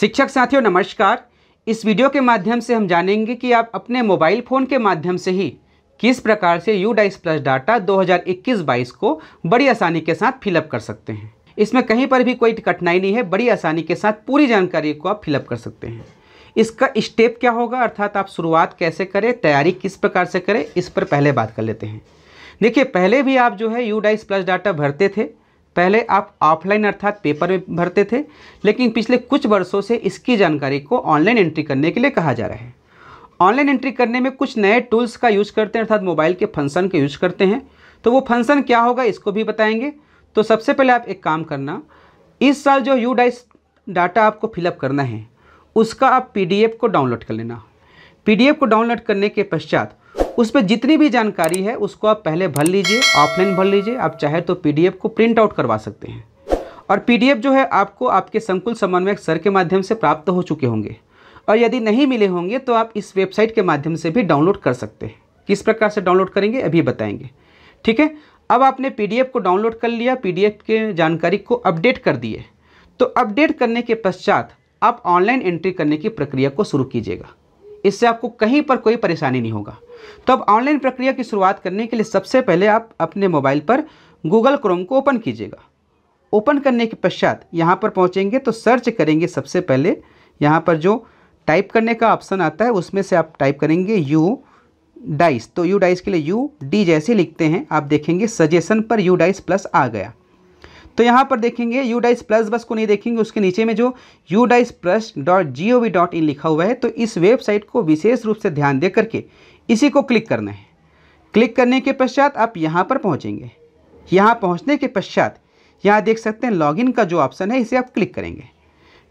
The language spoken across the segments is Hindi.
शिक्षक साथियों नमस्कार इस वीडियो के माध्यम से हम जानेंगे कि आप अपने मोबाइल फ़ोन के माध्यम से ही किस प्रकार से यू डाइस प्लस डाटा 2021-22 को बड़ी आसानी के साथ फिलअप कर सकते हैं इसमें कहीं पर भी कोई कठिनाई नहीं है बड़ी आसानी के साथ पूरी जानकारी को आप फिलअप कर सकते हैं इसका स्टेप क्या होगा अर्थात आप शुरुआत कैसे करें तैयारी किस प्रकार से करें इस पर पहले बात कर लेते हैं देखिए पहले भी आप जो है यू डाइस प्लस डाटा भरते थे पहले आप ऑफलाइन अर्थात पेपर में भरते थे लेकिन पिछले कुछ वर्षों से इसकी जानकारी को ऑनलाइन एंट्री करने के लिए कहा जा रहा है ऑनलाइन एंट्री करने में कुछ नए टूल्स का यूज करते हैं अर्थात मोबाइल के फंक्शन का यूज करते हैं तो वो फंक्शन क्या होगा इसको भी बताएंगे तो सबसे पहले आप एक काम करना इस साल जो यू डाइस डाटा आपको फिलअप करना है उसका आप पी को डाउनलोड कर लेना पी को डाउनलोड करने के पश्चात उस पर जितनी भी जानकारी है उसको आप पहले भर लीजिए ऑफलाइन भर लीजिए आप चाहे तो पीडीएफ को प्रिंट आउट करवा सकते हैं और पीडीएफ जो है आपको आपके संकुल समन्वयक सर के माध्यम से प्राप्त हो चुके होंगे और यदि नहीं मिले होंगे तो आप इस वेबसाइट के माध्यम से भी डाउनलोड कर सकते हैं किस प्रकार से डाउनलोड करेंगे अभी बताएंगे ठीक है अब आपने पीडीएफ को डाउनलोड कर लिया पीडीएफ के जानकारी को अपडेट कर दिए तो अपडेट करने के पश्चात आप ऑनलाइन एंट्री करने की प्रक्रिया को शुरू कीजिएगा इससे आपको कहीं पर कोई परेशानी नहीं होगा तो अब ऑनलाइन प्रक्रिया की शुरुआत करने के लिए सबसे पहले आप अपने मोबाइल पर गूगल क्रोम को ओपन कीजिएगा ओपन करने के पश्चात यहाँ पर पहुँचेंगे तो सर्च करेंगे सबसे पहले यहाँ पर जो टाइप करने का ऑप्शन आता है उसमें से आप टाइप करेंगे यू डाइस तो यू डाइस के लिए यू डी जैसे लिखते हैं आप देखेंगे सजेशन पर यू डाइस प्लस आ गया तो यहाँ पर देखेंगे यू डाइस प्लस बस को नहीं देखेंगे उसके नीचे में जो U DISE plus dot g o v dot in लिखा हुआ है तो इस वेबसाइट को विशेष रूप से ध्यान दे करके इसी को क्लिक करना है क्लिक करने के पश्चात आप यहाँ पर पहुँचेंगे यहाँ पहुँचने के पश्चात यहाँ देख सकते हैं लॉगिन का जो ऑप्शन है इसे आप क्लिक करेंगे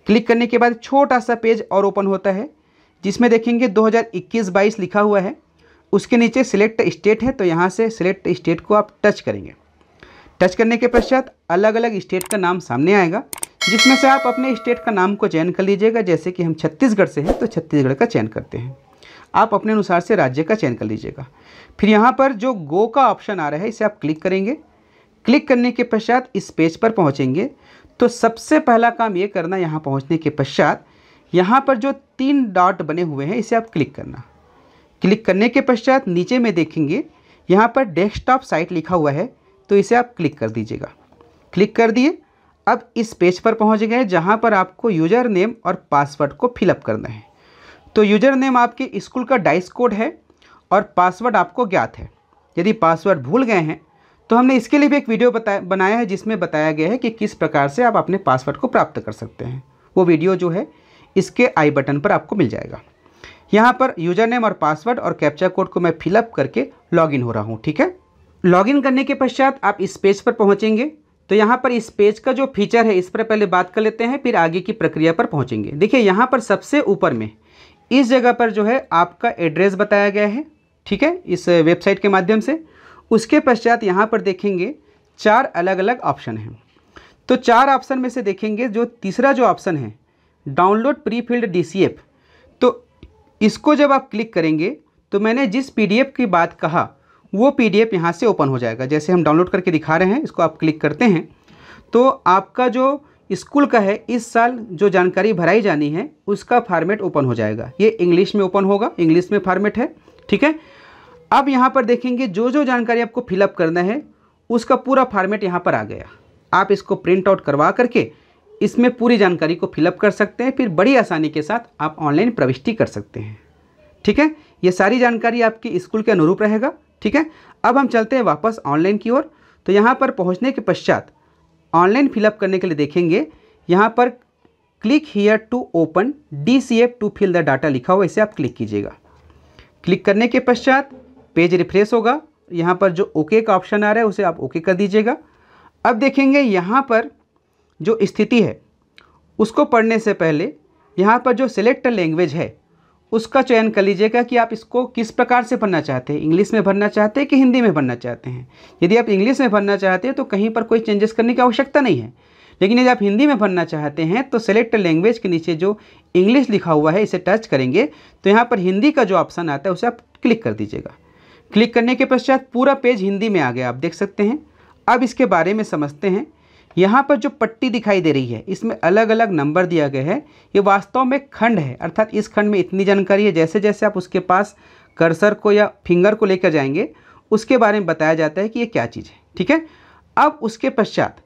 क्लिक करने के बाद छोटा सा पेज और ओपन होता है जिसमें देखेंगे 2021 बाईस लिखा हुआ है उसके नीचे सिलेक्ट स्टेट है तो यहाँ से सिलेक्ट स्टेट को आप टच करेंगे टच करने के पश्चात अलग अलग स्टेट का नाम सामने आएगा जिसमें से आप अपने स्टेट का नाम को चयन कर लीजिएगा जैसे कि हम छत्तीसगढ़ से हैं तो छत्तीसगढ़ का चयन करते हैं आप अपने अनुसार से राज्य का चयन कर लीजिएगा फिर यहाँ पर जो गो का ऑप्शन आ रहा है इसे आप क्लिक करेंगे क्लिक करने के पश्चात इस पेज पर पहुँचेंगे तो सबसे पहला काम ये करना यहाँ पहुँचने के पश्चात यहाँ पर जो तीन डॉट बने हुए हैं इसे आप क्लिक करना क्लिक करने के पश्चात नीचे में देखेंगे यहाँ पर डेस्कटॉप साइट लिखा हुआ है तो इसे आप क्लिक कर दीजिएगा क्लिक कर दिए अब इस पेज पर पहुंच गए जहां पर आपको यूज़र नेम और पासवर्ड को फिलअप करना है तो यूज़र नेम आपके स्कूल का डाइस कोड है और पासवर्ड आपको ज्ञात है यदि पासवर्ड भूल गए हैं तो हमने इसके लिए भी एक वीडियो बताया बनाया है जिसमें बताया गया है कि किस प्रकार से आप अपने पासवर्ड को प्राप्त कर सकते हैं वो वीडियो जो है इसके आई बटन पर आपको मिल जाएगा यहाँ पर यूज़र नेम और पासवर्ड और कैप्चा कोड को मैं फिलअप करके लॉगिन हो रहा हूँ ठीक है लॉगिन करने के पश्चात आप इस पेज पर पहुंचेंगे तो यहाँ पर इस पेज का जो फीचर है इस पर पहले बात कर लेते हैं फिर आगे की प्रक्रिया पर पहुँचेंगे देखिए यहाँ पर सबसे ऊपर में इस जगह पर जो है आपका एड्रेस बताया गया है ठीक है इस वेबसाइट के माध्यम से उसके पश्चात यहाँ पर देखेंगे चार अलग अलग ऑप्शन हैं तो चार ऑप्शन में से देखेंगे जो तीसरा जो ऑप्शन है डाउनलोड प्री फिल्ड डी तो इसको जब आप क्लिक करेंगे तो मैंने जिस पी की बात कहा वो पी डी एफ यहाँ से ओपन हो जाएगा जैसे हम डाउनलोड करके दिखा रहे हैं इसको आप क्लिक करते हैं तो आपका जो स्कूल का है इस साल जो जानकारी भराई जानी है उसका फार्मेट ओपन हो जाएगा ये इंग्लिश में ओपन होगा इंग्लिश में फार्मेट है ठीक है अब यहाँ पर देखेंगे जो जो जानकारी आपको फिलअप करना है उसका पूरा फार्मेट यहाँ पर आ गया आप इसको प्रिंट आउट करवा करके इसमें पूरी जानकारी को फिलअप कर सकते हैं फिर बड़ी आसानी के साथ आप ऑनलाइन प्रविष्टि कर सकते हैं ठीक है ये सारी जानकारी आपके स्कूल के अनुरूप रहेगा ठीक है अब हम चलते हैं वापस ऑनलाइन की ओर तो यहाँ पर पहुँचने के पश्चात ऑनलाइन फिलअप करने के लिए देखेंगे यहाँ पर click here to open D C F to fill the data लिखा हुआ इसे आप क्लिक कीजिएगा क्लिक करने के पश्चात पेज रिफ्रेश होगा यहाँ पर जो ओके का ऑप्शन आ रहा है उसे आप ओके कर दीजिएगा अब देखेंगे यहाँ पर जो स्थिति है उसको पढ़ने से पहले यहाँ पर जो सिलेक्ट लैंग्वेज है उसका चयन कर लीजिएगा कि आप इसको किस प्रकार से भरना चाहते हैं इंग्लिश में भरना चाहते हैं कि हिंदी में भरना चाहते हैं यदि आप इंग्लिश में भरना चाहते हैं तो कहीं पर कोई चेंजेस करने की आवश्यकता नहीं है लेकिन यदि आप हिंदी में भरना चाहते हैं तो सेलेक्ट लैंग्वेज के नीचे जो इंग्लिश लिखा हुआ है इसे टच करेंगे तो यहाँ पर हिंदी का जो ऑप्शन आता है उसे आप क्लिक कर दीजिएगा क्लिक करने के पश्चात पूरा पेज हिंदी में आ गया आप देख सकते हैं अब इसके बारे में समझते हैं यहाँ पर जो पट्टी दिखाई दे रही है इसमें अलग अलग नंबर दिया गया है ये वास्तव में खंड है अर्थात इस खंड में इतनी जानकारी है जैसे जैसे आप उसके पास कर्सर को या फिंगर को लेकर जाएंगे उसके बारे में बताया जाता है कि ये क्या चीज़ है ठीक है अब उसके पश्चात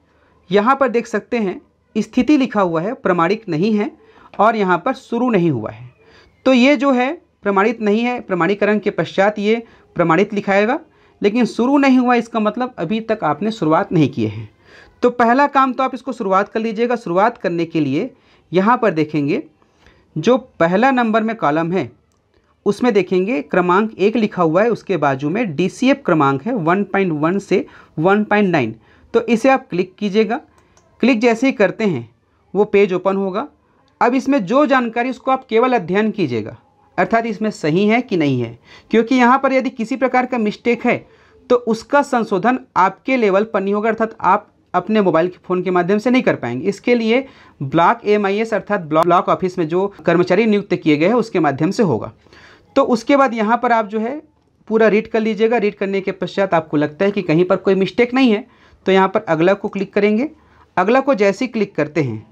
यहाँ पर देख सकते हैं स्थिति लिखा हुआ है प्रमाणिक नहीं है और यहाँ पर शुरू नहीं हुआ है तो ये जो है प्रमाणित नहीं है प्रमाणीकरण के पश्चात ये प्रमाणित लिखाएगा लेकिन शुरू नहीं हुआ इसका मतलब अभी तक आपने शुरुआत नहीं किए हैं तो पहला काम तो आप इसको शुरुआत कर लीजिएगा शुरुआत करने के लिए यहाँ पर देखेंगे जो पहला नंबर में कॉलम है उसमें देखेंगे क्रमांक एक लिखा हुआ है उसके बाजू में डी क्रमांक है 1.1 से 1.9 तो इसे आप क्लिक कीजिएगा क्लिक जैसे ही करते हैं वो पेज ओपन होगा अब इसमें जो जानकारी उसको आप केवल अध्ययन कीजिएगा अर्थात इसमें सही है कि नहीं है क्योंकि यहाँ पर यदि किसी प्रकार का मिस्टेक है तो उसका संशोधन आपके लेवल पर नहीं होगा अर्थात आप अपने मोबाइल के फ़ोन के माध्यम से नहीं कर पाएंगे इसके लिए ब्लॉक एम अर्थात ब्लॉक ऑफिस में जो कर्मचारी नियुक्त किए गए हैं उसके माध्यम से होगा तो उसके बाद यहाँ पर आप जो है पूरा रीड कर लीजिएगा रीड करने के पश्चात आपको लगता है कि कहीं पर कोई मिस्टेक नहीं है तो यहाँ पर अगला को क्लिक करेंगे अगला को जैसे ही क्लिक करते हैं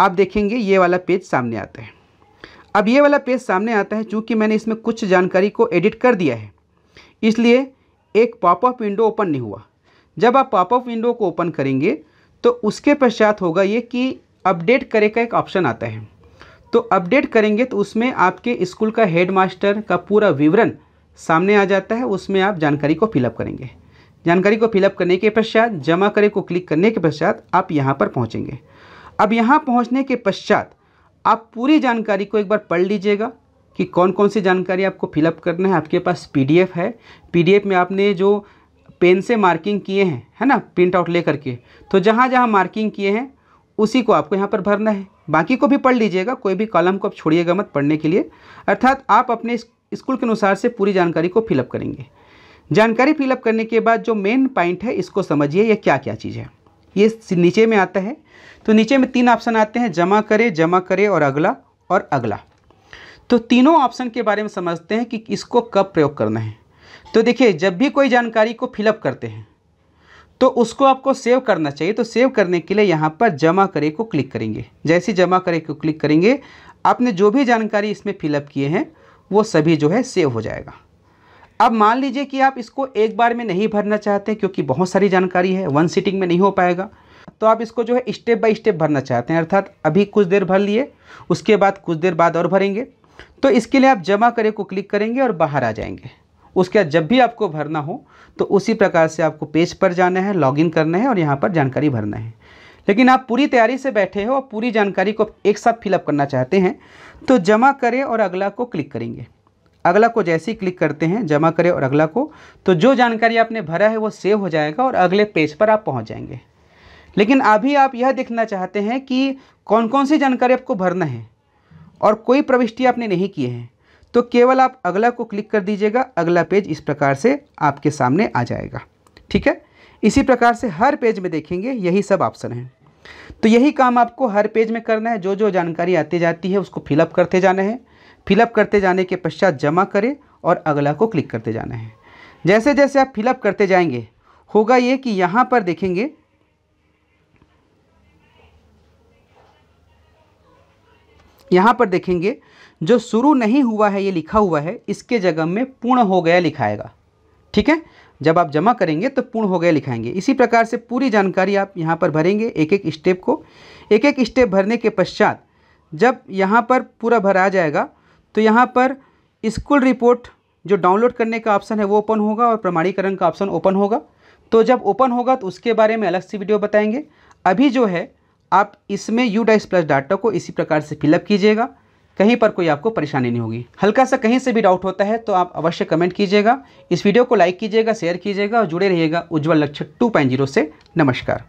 आप देखेंगे ये वाला पेज सामने आता है अब ये वाला पेज सामने आता है चूँकि मैंने इसमें कुछ जानकारी को एडिट कर दिया है इसलिए एक पॉपअप विंडो ओपन नहीं हुआ जब आप पॉपअप विंडो को ओपन करेंगे तो उसके पश्चात होगा ये कि अपडेट करे का एक ऑप्शन आता है तो अपडेट करेंगे तो उसमें आपके स्कूल का हेडमास्टर का पूरा विवरण सामने आ जाता है उसमें आप जानकारी को फिलअप करेंगे जानकारी को फिलअप करने के पश्चात जमा करे को क्लिक करने के पश्चात आप यहाँ पर पहुँचेंगे अब यहाँ पहुँचने के पश्चात आप पूरी जानकारी को एक बार पढ़ लीजिएगा कि कौन कौन सी जानकारी आपको फिलअप करना है आपके पास पी है पी में आपने जो पेन से मार्किंग किए हैं है ना प्रिंट आउट ले करके तो जहाँ जहाँ मार्किंग किए हैं उसी को आपको यहाँ पर भरना है बाकी को भी पढ़ लीजिएगा कोई भी कॉलम को आप छोड़िएगा मत पढ़ने के लिए अर्थात आप अपने स्कूल के अनुसार से पूरी जानकारी को फिलअप करेंगे जानकारी फिलअप करने के बाद जो मेन पॉइंट है इसको समझिए यह क्या क्या चीज़ है ये नीचे में आता है तो नीचे में तीन ऑप्शन आते हैं जमा करें जमा करें और अगला और अगला तो तीनों ऑप्शन के बारे में समझते हैं कि इसको कब प्रयोग करना है तो देखिए जब भी कोई जानकारी को फिलअप करते हैं तो उसको आपको सेव करना चाहिए तो सेव करने के लिए यहाँ पर जमा करे को क्लिक करेंगे जैसे जमा करे को क्लिक करेंगे आपने जो भी जानकारी इसमें फिलअप किए हैं वो सभी जो है सेव हो जाएगा अब मान लीजिए कि आप इसको एक बार में नहीं भरना चाहते क्योंकि बहुत सारी जानकारी है वन सिटिंग में नहीं हो पाएगा तो आप इसको जो है स्टेप बाय स्टेप भरना चाहते हैं अर्थात अभी कुछ देर भर लिए उसके बाद कुछ देर बाद और भरेंगे तो इसके लिए आप जमा करे को क्लिक करेंगे और बाहर आ जाएंगे उसके बाद जब भी आपको भरना हो तो उसी प्रकार से आपको पेज पर जाना है लॉगिन करना है और यहाँ पर जानकारी भरना है लेकिन आप पूरी तैयारी से बैठे हो और पूरी जानकारी को एक साथ फिलअप करना चाहते हैं तो जमा करें और अगला को क्लिक करेंगे अगला को जैसे ही क्लिक करते हैं जमा करें और अगला को तो जो जानकारी आपने भरा है वो सेव हो जाएगा और अगले पेज पर आप पहुँच जाएंगे लेकिन अभी आप यह देखना चाहते हैं कि कौन कौन सी जानकारी आपको भरना है और कोई प्रविष्टि आपने नहीं की है तो केवल आप अगला को क्लिक कर दीजिएगा अगला पेज इस प्रकार से आपके सामने आ जाएगा ठीक है इसी प्रकार से हर पेज में देखेंगे यही सब ऑप्शन है तो यही काम आपको हर पेज में करना है जो जो जानकारी आती जाती है उसको फिलअप करते जाना है फिलअप करते जाने के पश्चात जमा करें और अगला को क्लिक करते जाना है जैसे जैसे आप फिलअप करते जाएंगे होगा ये कि यहाँ पर देखेंगे यहाँ पर देखेंगे जो शुरू नहीं हुआ है ये लिखा हुआ है इसके जगह में पूर्ण हो गया लिखाएगा ठीक है जब आप जमा करेंगे तो पूर्ण हो गया लिखाएंगे इसी प्रकार से पूरी जानकारी आप यहाँ पर भरेंगे एक एक स्टेप को एक एक स्टेप भरने के पश्चात जब यहाँ पर पूरा आ जाएगा तो यहाँ पर स्कूल रिपोर्ट जो डाउनलोड करने का ऑप्शन है वो ओपन होगा और प्रमाणीकरण का ऑप्शन ओपन होगा तो जब ओपन होगा तो उसके बारे में अलग से वीडियो बताएंगे अभी जो है आप इसमें यू डाइस प्लस डाटा को इसी प्रकार से फिलअप कीजिएगा कहीं पर कोई आपको परेशानी नहीं होगी हल्का सा कहीं से भी डाउट होता है तो आप अवश्य कमेंट कीजिएगा इस वीडियो को लाइक कीजिएगा शेयर कीजिएगा और जुड़े रहिएगा उज्ज्वल लक्ष्य टू से नमस्कार